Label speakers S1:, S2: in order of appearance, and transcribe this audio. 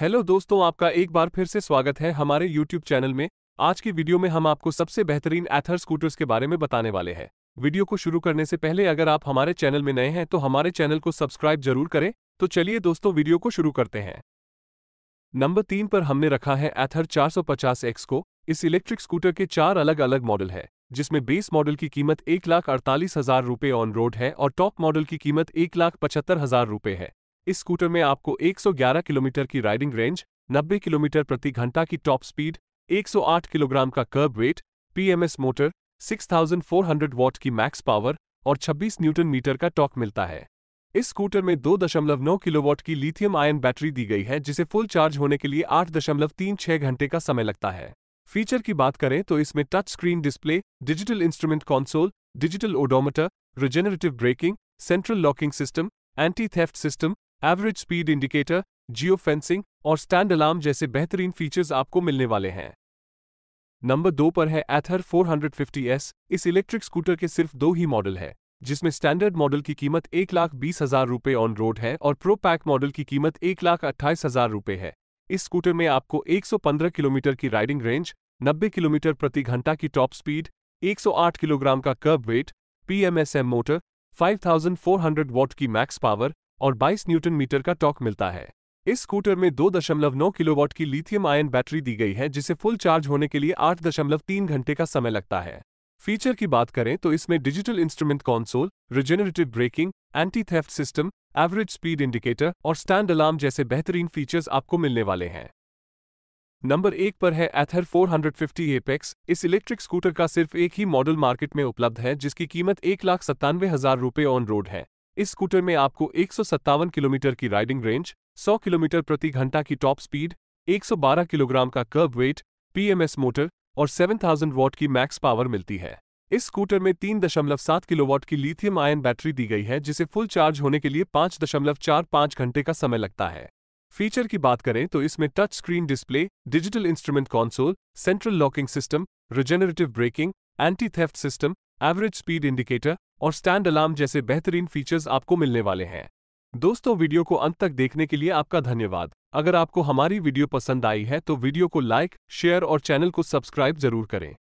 S1: Hello दोस्तों आपका एक बार फिर से स्वागत है हमारे यूट्यूब चैनल में आज की वीडियो में हम आपको सबसे बेहतरीन एथर स्कूटर्स के बारे में बताने वाले हैं वीडियो को शुरू करने से पहले अगर आप हमारे चैनल में नए हैं तो हमारे चैनल को सब्सक्राइब जरूर करें तो चलिए दोस्तों वीडियो को शुरू करते हैं नंबर तीन पर हमने रखा है एथर 450X को इस इलेक्ट्रिक स्कूटर के चार अलग अलग मॉडल है जिसमें बेस मॉडल की कीमत एक लाख अड़तालीस हजार रुपये ऑन रोड है और टॉप मॉडल की कीमत एक लाख पचहत्तर हजार रुपये है इस स्कूटर में आपको 111 किलोमीटर की राइडिंग रेंज 90 किलोमीटर प्रति घंटा की टॉप स्पीड 108 किलोग्राम का kerb weight PMS motor 6400 watt की मैक्स पावर और 26 न्यूटन मीटर का टॉक मिलता है इस स्कूटर में 2.9 किलोवाट की लिथियम आयन बैटरी दी गई है जिसे फुल चार्ज होने के लिए आठ घंटे का समय लगता है फीचर की बात करें तो इसमें touch screen display digital instrument console digital odometer regenerative braking central locking system anti theft system average speed indicator geo fencing और स्टैंड अलार्म जैसे बेहतरीन फीचर्स आपको मिलने वाले हैं नंबर दो पर है एथर 450S। इस इलेक्ट्रिक स्कूटर के सिर्फ दो ही मॉडल है जिसमें स्टैंडर्ड मॉडल की कीमत एक लाख बीस हजार रुपये ऑन रोड है और प्रो पैक मॉडल की कीमत एक लाख अट्ठाईस हजार रुपये है इस स्कूटर में आपको 115 किलोमीटर की राइडिंग रेंज 90 किलोमीटर प्रति घंटा की टॉप स्पीड 108 किलोग्राम का kerb weight PMSM motor 5400 watt की मैक्स पावर और 22 न्यूटन मीटर का टॉक मिलता है इस स्कूटर में 2.9 किलोवाट की लिथियम आयन बैटरी दी गई है जिसे फुल चार्ज होने के लिए 8.3 घंटे का समय लगता है फीचर की बात करें तो इसमें digital instrument console regenerative braking anti theft system average speed indicator और स्टैंड अलार्म जैसे बेहतरीन फीचर्स आपको मिलने वाले हैं नंबर एक पर है एथर 450 एपेक्स इस इलेक्ट्रिक स्कूटर का सिर्फ एक ही मॉडल मार्केट में उपलब्ध है जिसकी कीमत एक लाख सत्तानवे हजार रुपये ऑन रोड है इस स्कूटर में आपको एक किलोमीटर की राइडिंग रेंज 100 किलोमीटर प्रति घंटा की टॉप स्पीड 112 किलोग्राम का कर्ब वेट पीएमएस मोटर और 7000 वॉट की मैक्स पावर मिलती है इस स्कूटर में 3.7 किलोवाट की लिथियम आयन बैटरी दी गई है जिसे फुल चार्ज होने के लिए 5.45 घंटे का समय लगता है फीचर की बात करें तो इसमें touch screen display digital instrument console central locking system regenerative braking anti theft system average speed indicator और स्टैंड अलार्म जैसे बेहतरीन फीचर्स आपको मिलने वाले हैं दोस्तों वीडियो को अंत तक देखने के लिए आपका धन्यवाद अगर आपको हमारी वीडियो पसंद आई है तो वीडियो को लाइक शेयर और चैनल को सब्सक्राइब जरूर करें